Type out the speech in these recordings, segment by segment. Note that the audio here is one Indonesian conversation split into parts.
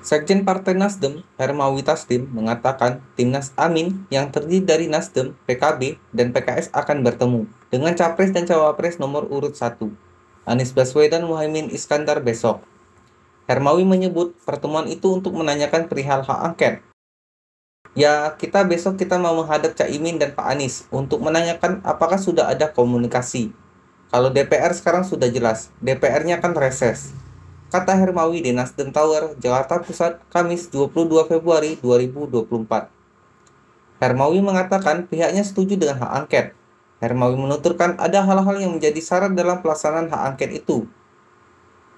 Sekjen Partai Nasdem, Hermawi Taslim, mengatakan timnas Amin yang terdiri dari Nasdem, PKB, dan PKS akan bertemu dengan Capres dan Cawapres nomor urut 1, Anies Baswedan Muhaimin Iskandar besok. Hermawi menyebut pertemuan itu untuk menanyakan perihal hak angket. Ya, kita besok kita mau menghadap Cak Imin dan Pak Anies untuk menanyakan apakah sudah ada komunikasi. Kalau DPR sekarang sudah jelas, DPR-nya akan reses kata Hermawi di Nasdem Tower, Jakarta Pusat, Kamis 22 Februari 2024. Hermawi mengatakan pihaknya setuju dengan hak angket. Hermawi menuturkan ada hal-hal yang menjadi syarat dalam pelaksanaan hak angket itu.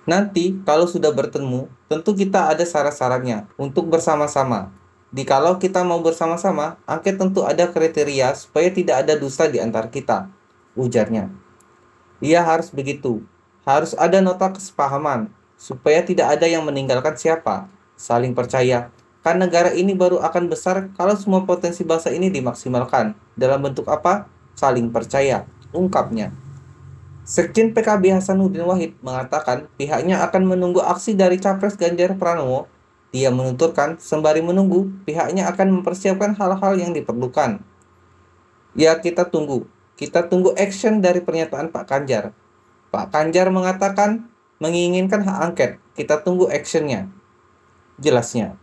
Nanti, kalau sudah bertemu, tentu kita ada syarat-syaratnya untuk bersama-sama. Di Kalau kita mau bersama-sama, angket tentu ada kriteria supaya tidak ada dusta di antara kita, ujarnya. Ia harus begitu, harus ada nota kesepahaman, supaya tidak ada yang meninggalkan siapa. Saling percaya, kan negara ini baru akan besar kalau semua potensi bahasa ini dimaksimalkan. Dalam bentuk apa? Saling percaya, ungkapnya. Sekjen PKB Hasanuddin Wahid mengatakan pihaknya akan menunggu aksi dari Capres Ganjar Pranowo. Dia menuturkan, sembari menunggu, pihaknya akan mempersiapkan hal-hal yang diperlukan. Ya, kita tunggu. Kita tunggu action dari pernyataan Pak Ganjar. Pak Ganjar mengatakan menginginkan hak angket. Kita tunggu actionnya. Jelasnya.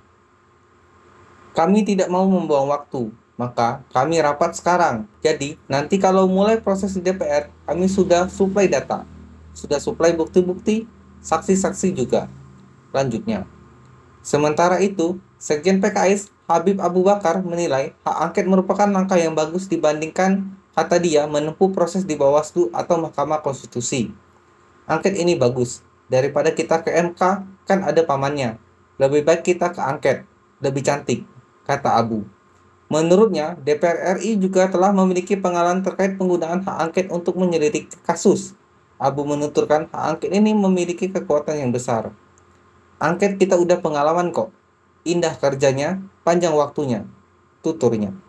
Kami tidak mau membuang waktu, maka kami rapat sekarang. Jadi, nanti kalau mulai proses di DPR, kami sudah supply data, sudah supply bukti-bukti, saksi-saksi juga. Lanjutnya. Sementara itu, Sekjen PKS Habib Abu Bakar menilai hak angket merupakan langkah yang bagus dibandingkan kata dia menempuh proses di Bawaslu atau Mahkamah Konstitusi. Angket ini bagus, Daripada kita ke MK, kan ada pamannya. Lebih baik kita ke angket, lebih cantik, kata Abu. Menurutnya, DPR RI juga telah memiliki pengalaman terkait penggunaan hak angket untuk menyelidiki kasus. Abu menuturkan hak angket ini memiliki kekuatan yang besar. Angket kita udah pengalaman kok. Indah kerjanya, panjang waktunya, tuturnya.